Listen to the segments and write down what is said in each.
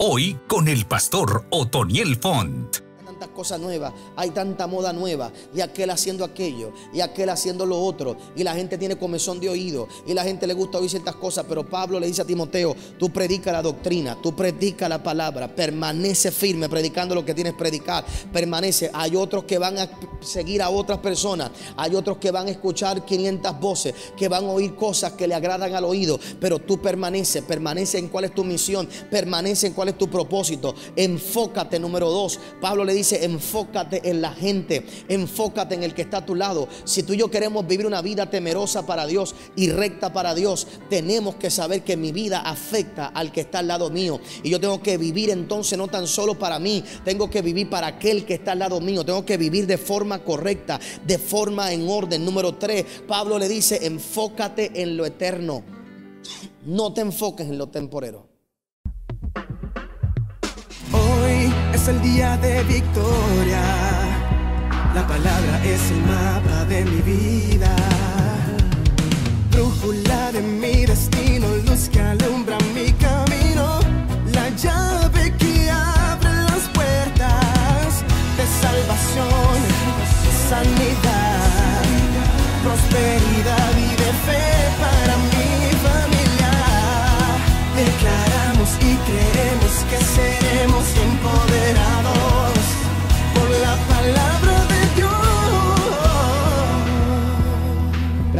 Hoy con el pastor Otoniel Font cosas nuevas, hay tanta moda nueva, y aquel haciendo aquello, y aquel haciendo lo otro, y la gente tiene comezón de oído, y la gente le gusta oír ciertas cosas, pero Pablo le dice a Timoteo, tú predica la doctrina, tú predica la palabra, permanece firme predicando lo que tienes predicar, permanece. Hay otros que van a seguir a otras personas, hay otros que van a escuchar 500 voces, que van a oír cosas que le agradan al oído, pero tú permanece permanece en cuál es tu misión, permanece en cuál es tu propósito, enfócate número dos. Pablo le dice, dice, enfócate en la gente, enfócate en el que está a tu lado. Si tú y yo queremos vivir una vida temerosa para Dios y recta para Dios, tenemos que saber que mi vida afecta al que está al lado mío. Y yo tengo que vivir entonces no tan solo para mí, tengo que vivir para aquel que está al lado mío. Tengo que vivir de forma correcta, de forma en orden. Número tres, Pablo le dice, enfócate en lo eterno. No te enfoques en lo temporero. el día de victoria. La palabra es el mapa de mi vida. Brújula de mi destino, luz que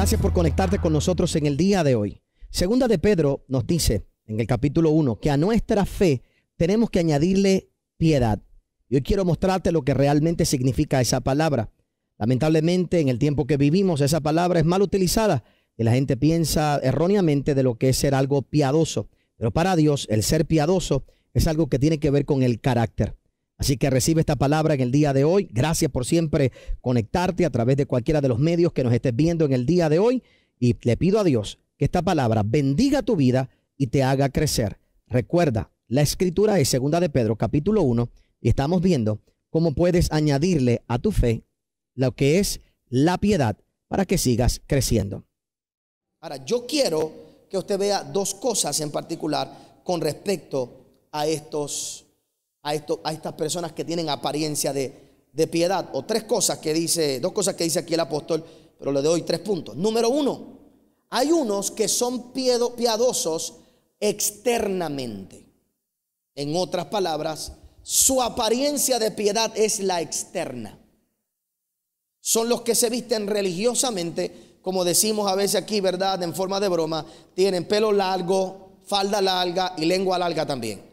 Gracias por conectarte con nosotros en el día de hoy. Segunda de Pedro nos dice en el capítulo 1 que a nuestra fe tenemos que añadirle piedad. Y hoy quiero mostrarte lo que realmente significa esa palabra. Lamentablemente, en el tiempo que vivimos, esa palabra es mal utilizada y la gente piensa erróneamente de lo que es ser algo piadoso. Pero para Dios, el ser piadoso es algo que tiene que ver con el carácter. Así que recibe esta palabra en el día de hoy. Gracias por siempre conectarte a través de cualquiera de los medios que nos estés viendo en el día de hoy. Y le pido a Dios que esta palabra bendiga tu vida y te haga crecer. Recuerda, la escritura es segunda de Pedro, capítulo 1, y estamos viendo cómo puedes añadirle a tu fe lo que es la piedad para que sigas creciendo. Ahora, yo quiero que usted vea dos cosas en particular con respecto a estos a, estas personas que tienen apariencia de, piedad. O tres cosas que dice, dos cosas que dice aquí el apóstol, pero le doy tres puntos. Número uno, hay unos que son piadosos externamente. En otras palabras, su apariencia de piedad es la externa. Son los que se visten religiosamente, como decimos a veces aquí, ¿verdad? En forma de broma, tienen pelo largo, falda larga y lengua larga también.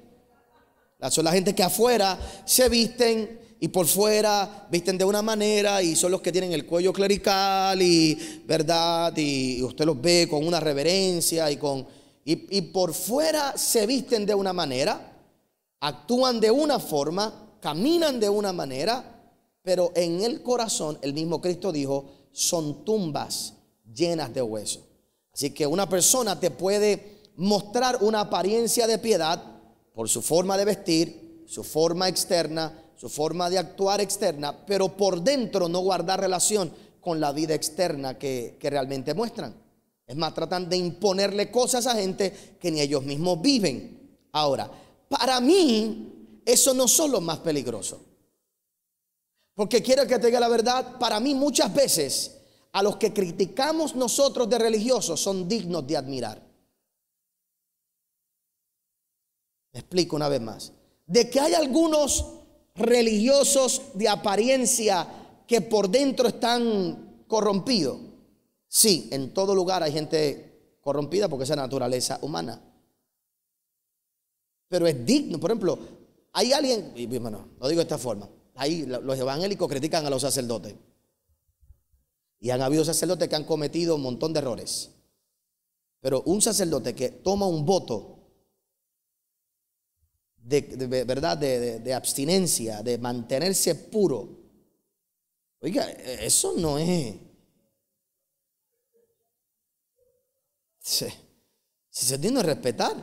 Son la gente que afuera se visten y por fuera visten de una manera y son los que tienen el cuello clerical y verdad y, usted los ve con una reverencia y con y, y, por fuera se visten de una manera, actúan de una forma, caminan de una manera, pero en el corazón el mismo Cristo dijo, son tumbas llenas de huesos. Así que una persona te puede mostrar una apariencia de piedad, por su forma de vestir, su forma externa, su forma de actuar externa, pero por dentro no guardar relación con la vida externa que, realmente muestran. Es más, tratan de imponerle cosas a gente que ni ellos mismos viven. Ahora, para mí, eso no solo los más peligroso. Porque quiero que te diga la verdad, para mí muchas veces a los que criticamos nosotros de religiosos son dignos de admirar. Explico una vez más. De que hay algunos religiosos de apariencia que por dentro están corrompidos. Sí, en todo lugar hay gente corrompida porque esa es la naturaleza humana. Pero es digno, por ejemplo, hay alguien, y lo digo de esta forma, ahí los evangélicos critican a los sacerdotes. Y han habido sacerdotes que han cometido un montón de errores. Pero un sacerdote que toma un voto de, ¿verdad? De, abstinencia, de mantenerse puro. Oiga, e, eso no es... Si se, tiene que respetar.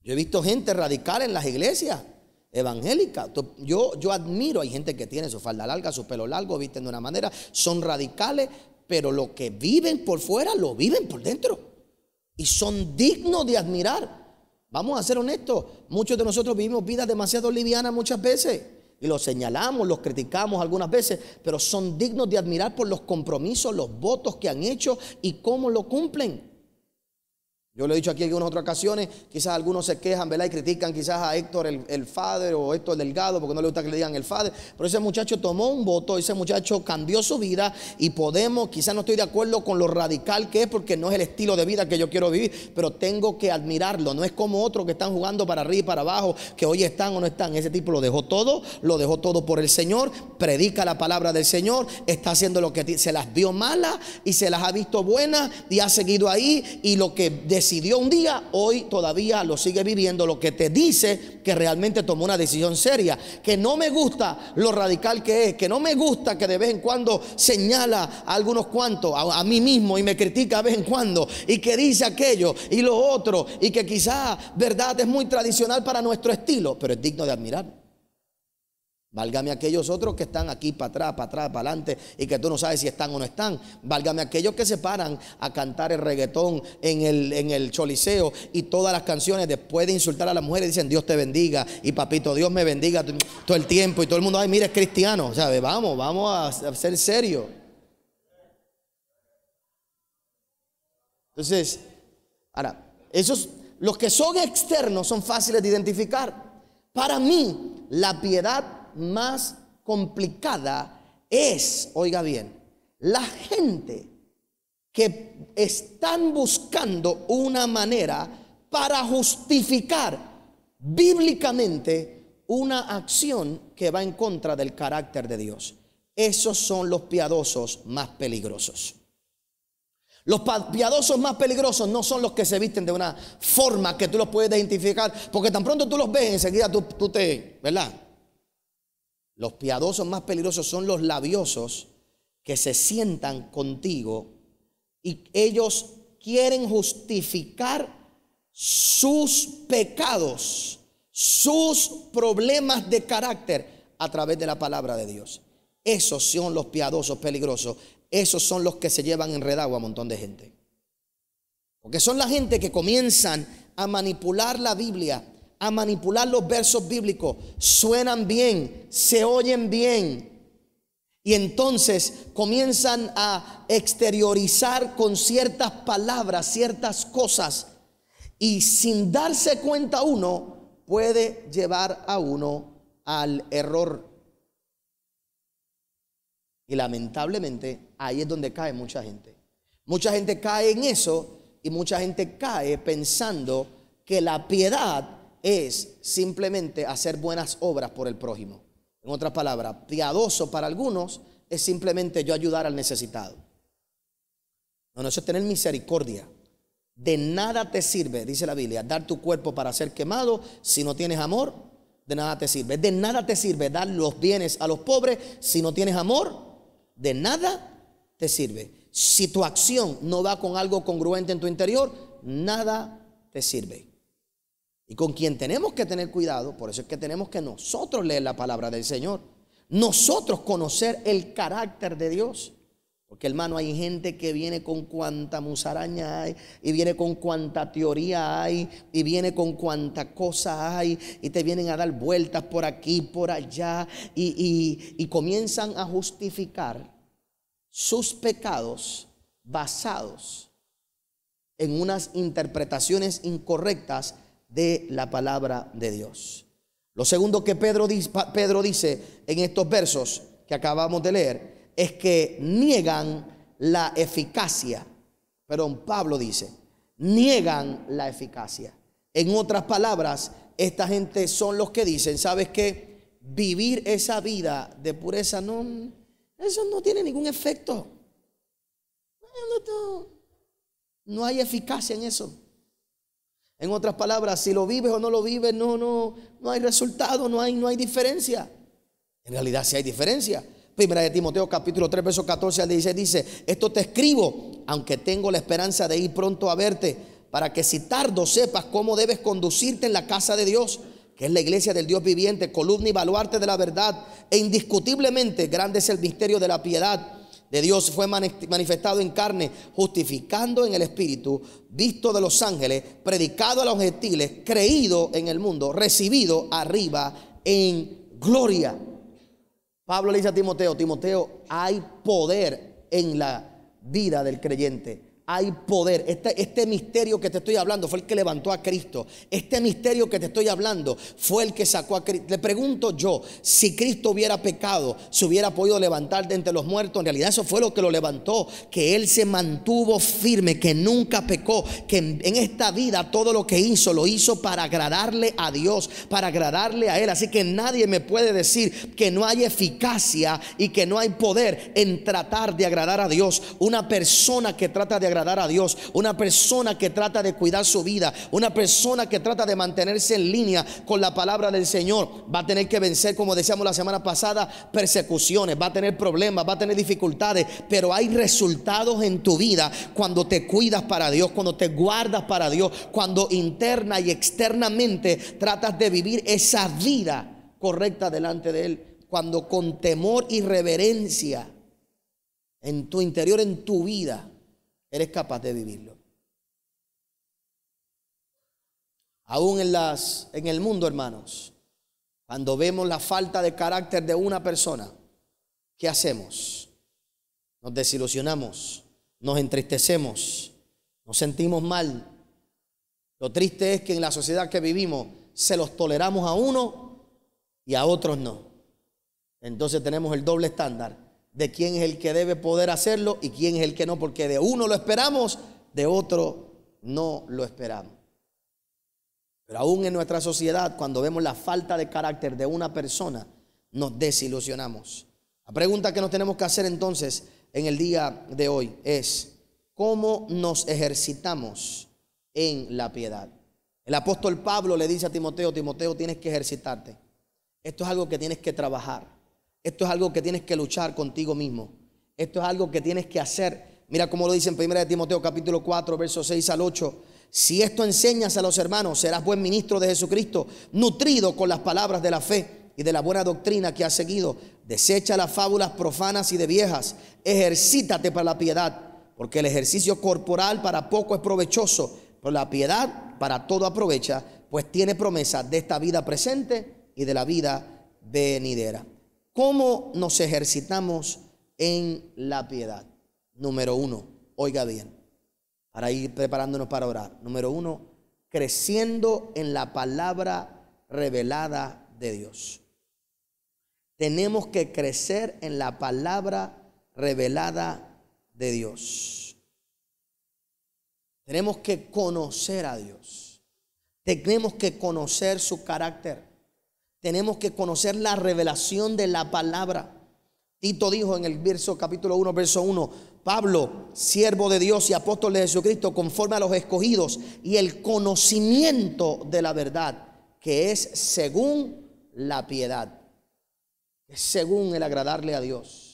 Yo he visto gente radical en las iglesias evangélicas. Yo, yo admiro, hay gente que tiene su falda larga, su pelo largo, visten de una manera, son radicales, pero lo que viven por fuera lo viven por dentro. Y son dignos de admirar. Vamos a ser honestos, muchos de nosotros vivimos vidas demasiado livianas muchas veces y los señalamos, los criticamos algunas veces, pero son dignos de admirar por los compromisos, los votos que han hecho y cómo lo cumplen. Yo lo he dicho aquí en unas otras ocasiones, quizás algunos se quejan, ¿verdad? Y critican quizás a Héctor el, el Fader o Héctor Delgado porque no le gusta que le digan el Fader. Pero ese muchacho tomó un voto, ese muchacho cambió su vida y podemos, quizás no estoy de acuerdo con lo radical que es porque no es el estilo de vida que yo quiero vivir, pero tengo que admirarlo. No es como otros que están jugando para arriba y para abajo, que hoy están o no están. Ese tipo lo dejó todo, lo dejó todo por el Señor, predica la palabra del Señor, está haciendo lo que se las vio malas y se las ha visto buenas y ha seguido ahí y lo que desea decidió un día, hoy todavía lo sigue viviendo, lo que te dice que realmente tomó una decisión seria, que no me gusta lo radical que es, que no me gusta que de vez en cuando señala a algunos cuantos, a, mí mismo y me critica de vez en cuando y que dice aquello y lo otro y que quizá verdad es muy tradicional para nuestro estilo, pero es digno de admirar. Válgame aquellos otros que están aquí para atrás, para atrás, para adelante y que tú no sabes si están o no están. Válgame aquellos que se paran a cantar el reggaetón en el, en el choliseo y todas las canciones después de insultar a las mujeres dicen Dios te bendiga y papito Dios me bendiga todo el tiempo y todo el mundo, ay mira es cristiano, Vamos, vamos a ser serios. Entonces, ahora, esos, los que son externos son fáciles de identificar. Para mí, la piedad más complicada es, oiga bien, la gente que están buscando una manera para justificar bíblicamente una acción que va en contra del carácter de Dios. Esos son los piadosos más peligrosos. Los piadosos más peligrosos no son los que se visten de una forma que tú los puedes identificar, porque tan pronto tú los ves, enseguida tú, tú te, ¿verdad? Los piadosos más peligrosos son los labiosos que se sientan contigo y ellos quieren justificar sus pecados, sus problemas de carácter a través de la palabra de Dios. Esos son los piadosos peligrosos. Esos son los que se llevan enredado a un montón de gente. Porque son la gente que comienzan a manipular la Biblia a manipular los versos bíblicos. Suenan bien, se oyen bien. Y entonces comienzan a exteriorizar con ciertas palabras, ciertas cosas. Y sin darse cuenta uno, puede llevar a uno al error. Y lamentablemente ahí es donde cae mucha gente. Mucha gente cae en eso y mucha gente cae pensando que la piedad es simplemente hacer buenas obras por el prójimo. En otras palabras, piadoso para algunos es simplemente yo ayudar al necesitado. No, no, eso es tener misericordia. De nada te sirve, dice la Biblia, dar tu cuerpo para ser quemado si no tienes amor. De nada te sirve. De nada te sirve dar los bienes a los pobres si no tienes amor. De nada te sirve. Si tu acción no va con algo congruente en tu interior, nada te sirve. Y con quien tenemos que tener cuidado, por eso es que tenemos que nosotros leer la palabra del Señor. Nosotros conocer el carácter de Dios. Porque hermano, hay gente que viene con cuanta musaraña hay, y viene con cuanta teoría hay, y viene con cuanta cosa hay, y te vienen a dar vueltas por aquí, por allá, y, y comienzan a justificar sus pecados basados en unas interpretaciones incorrectas de la palabra de Dios. Lo segundo que Pedro, Pedro dice en estos versos que acabamos de leer es que niegan la eficacia. Perdón, Pablo dice, niegan la eficacia. En otras palabras, esta gente son los que dicen, ¿sabes que Vivir esa vida de pureza no, eso no tiene ningún efecto. no hay eficacia en eso. En otras palabras, si lo vives o no lo vives, no, no, no hay resultado, no hay, no hay diferencia. En realidad sí hay diferencia. Primera de Timoteo capítulo 3, verso 14 al 16 dice, esto te escribo, aunque tengo la esperanza de ir pronto a verte, para que si tardo sepas cómo debes conducirte en la casa de Dios, que es la iglesia del Dios viviente, columna y baluarte de la verdad, e indiscutiblemente grande es el misterio de la piedad de Dios fue manifestado en carne, justificando en el Espíritu, visto de los ángeles, predicado a los gentiles, creído en el mundo, recibido arriba en gloria. Pablo le dice a Timoteo, Timoteo, hay poder en la vida del creyente hay poder. Este, este, misterio que te estoy hablando fue el que levantó a Cristo. Este misterio que te estoy hablando fue el que sacó a Cristo. Le pregunto yo, si Cristo hubiera pecado, se hubiera podido levantar de entre los muertos. En realidad eso fue lo que lo levantó, que Él se mantuvo firme, que nunca pecó, que en, en esta vida todo lo que hizo lo hizo para agradarle a Dios, para agradarle a Él. Así que nadie me puede decir que no hay eficacia y que no hay poder en tratar de agradar a Dios. Una persona que trata de agradar Dar a Dios, una persona que trata de cuidar su vida, una persona que trata de mantenerse en línea con la palabra del Señor, va a tener que vencer, como decíamos la semana pasada, persecuciones, va a tener problemas, va a tener dificultades, pero hay resultados en tu vida cuando te cuidas para Dios, cuando te guardas para Dios, cuando interna y externamente tratas de vivir esa vida correcta delante de Él, cuando con temor y reverencia en tu interior, en tu vida, eres capaz de vivirlo. Aún en, las, en el mundo, hermanos, cuando vemos la falta de carácter de una persona, ¿qué hacemos? Nos desilusionamos, nos entristecemos, nos sentimos mal. Lo triste es que en la sociedad que vivimos se los toleramos a uno y a otros no. Entonces tenemos el doble estándar de quién es el que debe poder hacerlo y quién es el que no, porque de uno lo esperamos, de otro no lo esperamos. Pero aún en nuestra sociedad, cuando vemos la falta de carácter de una persona, nos desilusionamos. La pregunta que nos tenemos que hacer entonces en el día de hoy es, ¿cómo nos ejercitamos en la piedad? El apóstol Pablo le dice a Timoteo, Timoteo, tienes que ejercitarte. Esto es algo que tienes que trabajar. Esto es algo que tienes que luchar contigo mismo. Esto es algo que tienes que hacer. Mira cómo lo dice en 1 Timoteo capítulo 4, versos 6 al 8. Si esto enseñas a los hermanos, serás buen ministro de Jesucristo, nutrido con las palabras de la fe y de la buena doctrina que has seguido. Desecha las fábulas profanas y de viejas. Ejercítate para la piedad, porque el ejercicio corporal para poco es provechoso, pero la piedad para todo aprovecha, pues tiene promesa de esta vida presente y de la vida venidera. ¿Cómo nos ejercitamos en la piedad? Número uno, oiga bien, para ir preparándonos para orar. Número uno, creciendo en la palabra revelada de Dios. Tenemos que crecer en la palabra revelada de Dios. Tenemos que conocer a Dios. Tenemos que conocer su carácter. Tenemos que conocer la revelación de la palabra. Tito dijo en el verso capítulo 1, verso 1, Pablo, siervo de Dios y apóstol de Jesucristo, conforme a los escogidos y el conocimiento de la verdad, que es según la piedad, según el agradarle a Dios.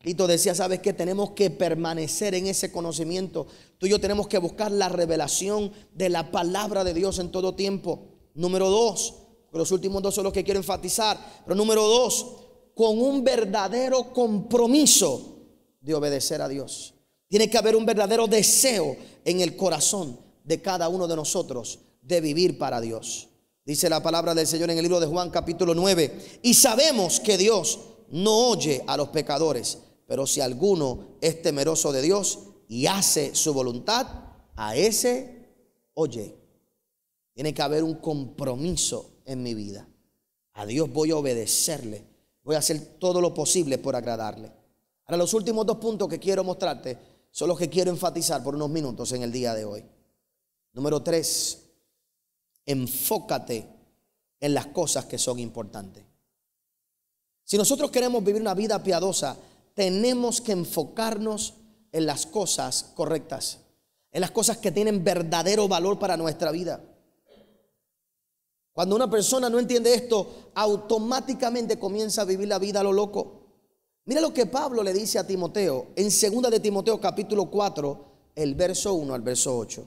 Tito decía, sabes que tenemos que permanecer en ese conocimiento. Tú y yo tenemos que buscar la revelación de la palabra de Dios en todo tiempo. Número dos, los últimos dos son los que quiero enfatizar. Pero número dos, con un verdadero compromiso de obedecer a Dios. Tiene que haber un verdadero deseo en el corazón de cada uno de nosotros de vivir para Dios. Dice la palabra del Señor en el libro de Juan capítulo 9. Y sabemos que Dios no oye a los pecadores, pero si alguno es temeroso de Dios y hace su voluntad, a ese oye. Tiene que haber un compromiso en mi vida. A Dios voy a obedecerle. Voy a hacer todo lo posible por agradarle. Ahora los últimos dos puntos que quiero mostrarte son los que quiero enfatizar por unos minutos en el día de hoy. Número tres, enfócate en las cosas que son importantes. Si nosotros queremos vivir una vida piadosa, tenemos que enfocarnos en las cosas correctas, en las cosas que tienen verdadero valor para nuestra vida. Cuando una persona no entiende esto, automáticamente comienza a vivir la vida a lo loco. Mira lo que Pablo le dice a Timoteo en 2 de Timoteo capítulo 4, el verso 1 al verso 8.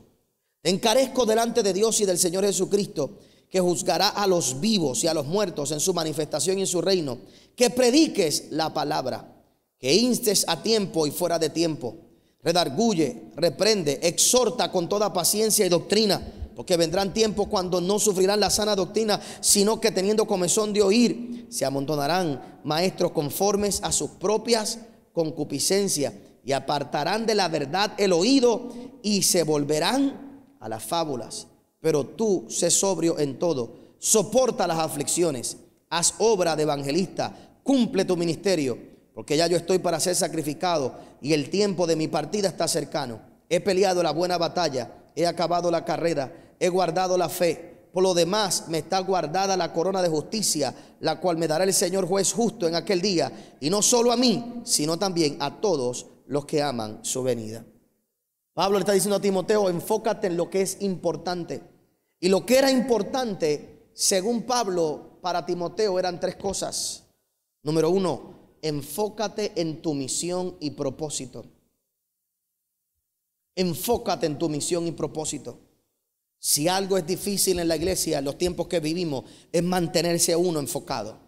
Encarezco delante de Dios y del Señor Jesucristo, que juzgará a los vivos y a los muertos en su manifestación y en su reino, que prediques la palabra, que instes a tiempo y fuera de tiempo, redarguye, reprende, exhorta con toda paciencia y doctrina porque vendrán tiempos cuando no sufrirán la sana doctrina, sino que teniendo comezón de oír, se amontonarán maestros conformes a sus propias concupiscencias y apartarán de la verdad el oído y se volverán a las fábulas. Pero tú sé sobrio en todo, soporta las aflicciones, haz obra de evangelista, cumple tu ministerio, porque ya yo estoy para ser sacrificado y el tiempo de mi partida está cercano. He peleado la buena batalla, he acabado la carrera he guardado la fe. Por lo demás me está guardada la corona de justicia, la cual me dará el Señor juez justo en aquel día, y no solo a mí, sino también a todos los que aman su venida. Pablo le está diciendo a Timoteo, enfócate en lo que es importante. Y lo que era importante, según Pablo, para Timoteo eran tres cosas. Número uno, enfócate en tu misión y propósito. Enfócate en tu misión y propósito. Si algo es difícil en la iglesia, en los tiempos que vivimos, es mantenerse uno enfocado.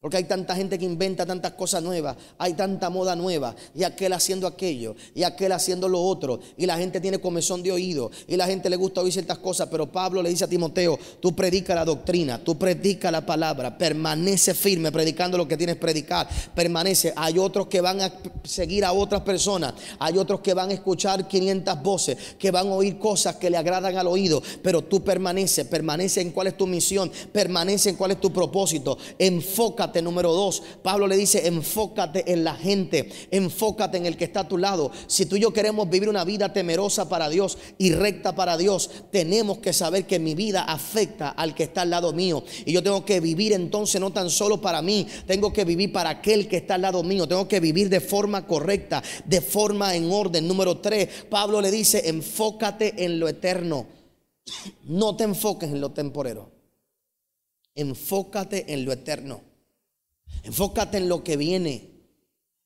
Porque hay tanta gente que inventa tantas cosas nuevas, hay tanta moda nueva, y aquel haciendo aquello, y aquel haciendo lo otro, y la gente tiene comezón de oído, y la gente le gusta oír ciertas cosas, pero Pablo le dice a Timoteo, tú predica la doctrina, tú predica la palabra, permanece firme predicando lo que tienes que predicar, permanece. Hay otros que van a seguir a otras personas, hay otros que van a escuchar 500 voces, que van a oír cosas que le agradan al oído, pero tú permanece, permanece en cuál es tu misión, permanece en cuál es tu propósito, enfócate número dos. Pablo le dice, enfócate en la gente, enfócate en el que está a tu lado. Si tú y yo queremos vivir una vida temerosa para Dios y recta para Dios, tenemos que saber que mi vida afecta al que está al lado mío. Y yo tengo que vivir entonces no tan solo para mí, tengo que vivir para aquel que está al lado mío. Tengo que vivir de forma correcta, de forma en orden. Número tres, Pablo le dice, enfócate en lo eterno. No te enfoques en lo temporero. Enfócate en lo eterno. Enfócate en lo que viene.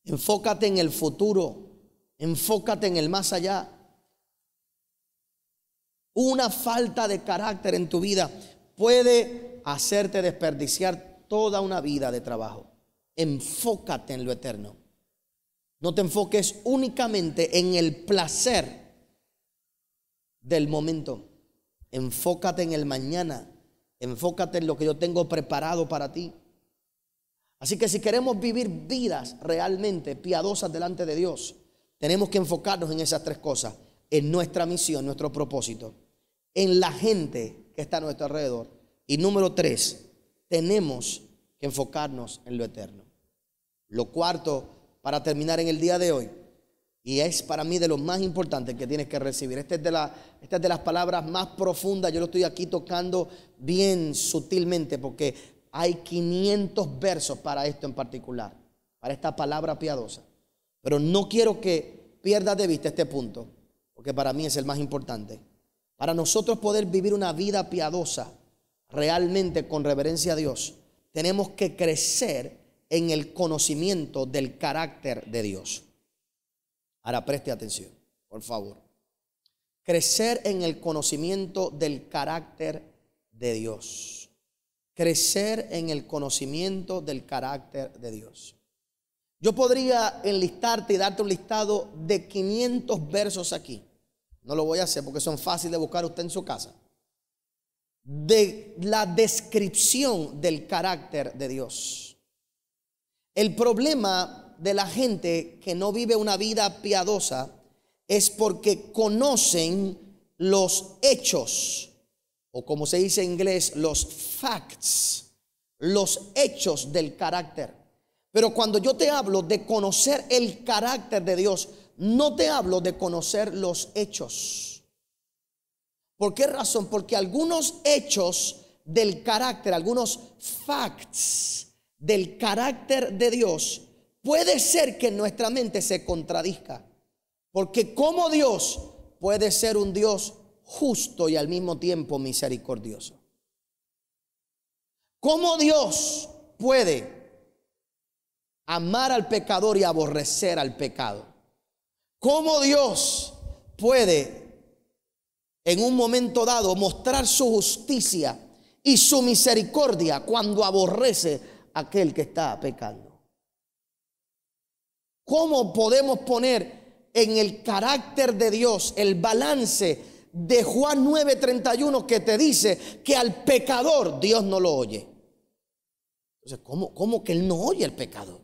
Enfócate en el futuro. Enfócate en el más allá. Una falta de carácter en tu vida puede hacerte desperdiciar toda una vida de trabajo. Enfócate en lo eterno. No te enfoques únicamente en el placer del momento. Enfócate en el mañana. Enfócate en lo que yo tengo preparado para ti. Así que si queremos vivir vidas realmente piadosas delante de Dios, tenemos que enfocarnos en esas tres cosas, en nuestra misión, nuestro propósito, en la gente que está a nuestro alrededor. Y número tres, tenemos que enfocarnos en lo eterno. Lo cuarto, para terminar en el día de hoy, y es para mí de lo más importante que tienes que recibir. Esta es, de es de las palabras más profundas. Yo lo estoy aquí tocando bien sutilmente porque hay 500 versos para esto en particular, para esta palabra piadosa. Pero no quiero que pierdas de vista este punto, porque para mí es el más importante. Para nosotros poder vivir una vida piadosa, realmente con reverencia a Dios, tenemos que crecer en el conocimiento del carácter de Dios. Ahora preste atención, por favor. Crecer en el conocimiento del carácter de Dios crecer en el conocimiento del carácter de Dios. Yo podría enlistarte y darte un listado de 500 versos aquí. No lo voy a hacer porque son fáciles de buscar usted en su casa. De la descripción del carácter de Dios. El problema de la gente que no vive una vida piadosa es porque conocen los hechos, o como se dice en inglés, los facts, los hechos del carácter. Pero cuando yo te hablo de conocer el carácter de Dios, no te hablo de conocer los hechos. ¿Por qué razón? Porque algunos hechos del carácter, algunos facts del carácter de Dios, puede ser que nuestra mente se contradizca. Porque como Dios puede ser un Dios justo y al mismo tiempo misericordioso. ¿Cómo Dios puede amar al pecador y aborrecer al pecado? ¿Cómo Dios puede en un momento dado mostrar su justicia y su misericordia cuando aborrece a aquel que está pecando? ¿Cómo podemos poner en el carácter de Dios el balance de Juan 9:31 que te dice que al pecador Dios no lo oye. Entonces, ¿cómo, que Él no oye el pecado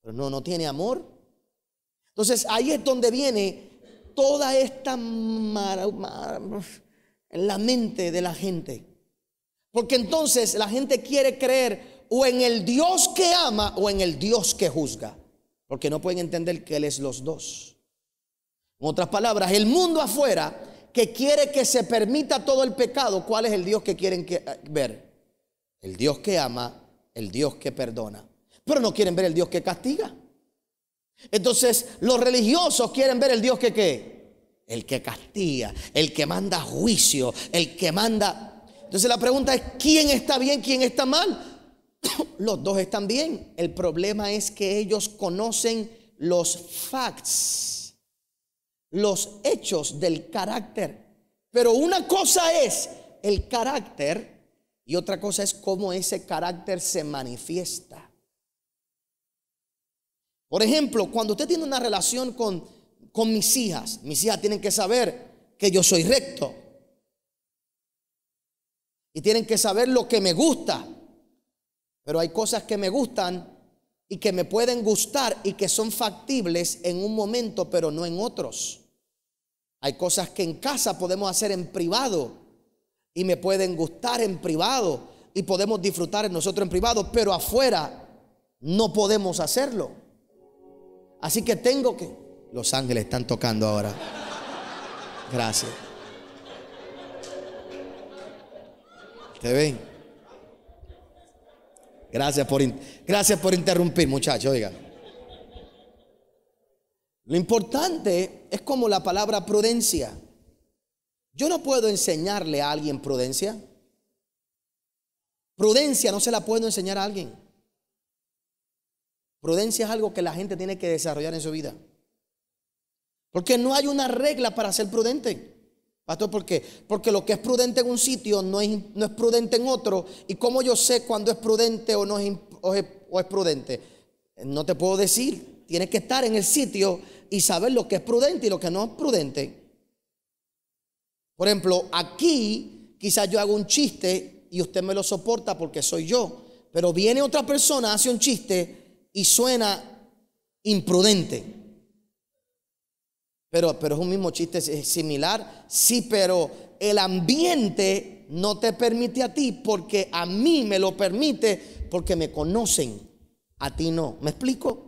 Pero no, no tiene amor. Entonces, ahí es donde viene toda esta mar, en la mente de la gente. Porque entonces la gente quiere creer o en el Dios que ama o en el Dios que juzga. Porque no pueden entender que Él es los dos. En otras palabras, el mundo afuera que quiere que se permita todo el pecado, ¿cuál es el Dios que quieren eh, ver? El Dios que ama, el Dios que perdona. Pero no quieren ver el Dios que castiga. Entonces, los religiosos quieren ver el Dios que qué? El que castiga, el que manda juicio, el que manda... Entonces la pregunta es, ¿quién está bien, quién está mal? los dos están bien. El problema es que ellos conocen los facts los hechos del carácter. Pero una cosa es el carácter y otra cosa es cómo ese carácter se manifiesta. Por ejemplo, cuando usted tiene una relación con, con mis hijas, mis hijas tienen que saber que yo soy recto. Y tienen que saber lo que me gusta. Pero hay cosas que me gustan y que me pueden gustar y que son factibles en un momento, pero no en otros. Hay cosas que en casa podemos hacer en privado y me pueden gustar en privado y podemos disfrutar en nosotros en privado, pero afuera no podemos hacerlo. Así que tengo que... Los ángeles están tocando ahora. Gracias. ¿Te ven? Gracias por, gracias por interrumpir, muchachos, oiga. Lo importante es como la palabra prudencia. Yo no puedo enseñarle a alguien prudencia. Prudencia no se la puedo enseñar a alguien. Prudencia es algo que la gente tiene que desarrollar en su vida. Porque no hay una regla para ser prudente. Pastor, ¿por qué? Porque lo que es prudente en un sitio no es, no es prudente en otro. ¿Y cómo yo sé cuándo es prudente o no es, es prudente? No te puedo decir. Tienes que estar en el sitio y saber lo que es prudente y lo que no es prudente. Por ejemplo, aquí quizás yo hago un chiste y usted me lo soporta porque soy yo. Pero viene otra persona, hace un chiste y suena imprudente. Pero, es un mismo chiste, similar. Sí, pero el ambiente no te permite a ti porque a mí me lo permite porque me conocen, a ti no. ¿Me explico?